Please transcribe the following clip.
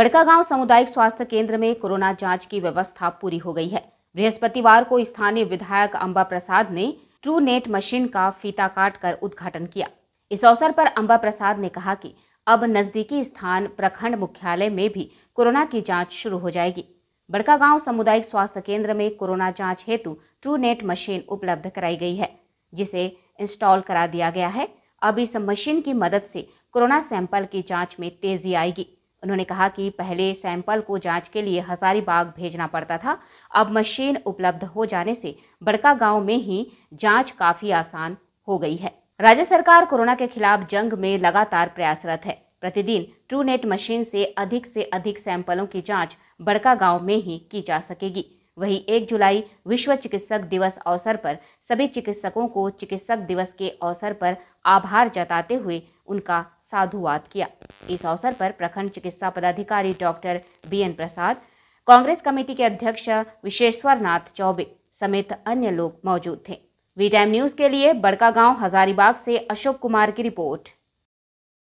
बड़कागांव सामुदायिक स्वास्थ्य केंद्र में कोरोना जांच की व्यवस्था पूरी हो गई है बृहस्पतिवार को स्थानीय विधायक अंबा प्रसाद ने ट्रू नेट मशीन का फीता काट कर उद्घाटन किया इस अवसर पर अंबा प्रसाद ने कहा कि अब नजदीकी स्थान प्रखंड मुख्यालय में भी कोरोना की जांच शुरू हो जाएगी बड़कागांव सामुदायिक स्वास्थ्य केंद्र में कोरोना जांच हेतु ट्रू नेट मशीन उपलब्ध कराई गई है जिसे इंस्टॉल करा दिया गया है अब इस मशीन की मदद से कोरोना सैंपल की जांच में तेजी आएगी उन्होंने कहा कि पहले सैंपल को जांच के लिए हजारीबाग भेजना पड़ता था अब मशीन उपलब्ध हो जाने से बड़का गांव में ही जांच काफी आसान हो गई है राज्य सरकार कोरोना के खिलाफ जंग में लगातार प्रयासरत है प्रतिदिन ट्रू नेट मशीन से अधिक से अधिक सैंपलों की जांच बड़का गांव में ही की जा सकेगी वही एक जुलाई विश्व चिकित्सक दिवस अवसर पर सभी चिकित्सकों को चिकित्सक दिवस के अवसर पर आभार जताते हुए उनका साधुवाद किया इस अवसर पर प्रखंड चिकित्सा पदाधिकारी doctor B N Prasad Congress committee के अध्यक्ष विशेश्वर नाथ चौबे समेत अन्य लोग मौजूद थे वी टाइम न्यूज के लिए बड़का गांव हजारीबाग से अशोक कुमार की रिपोर्ट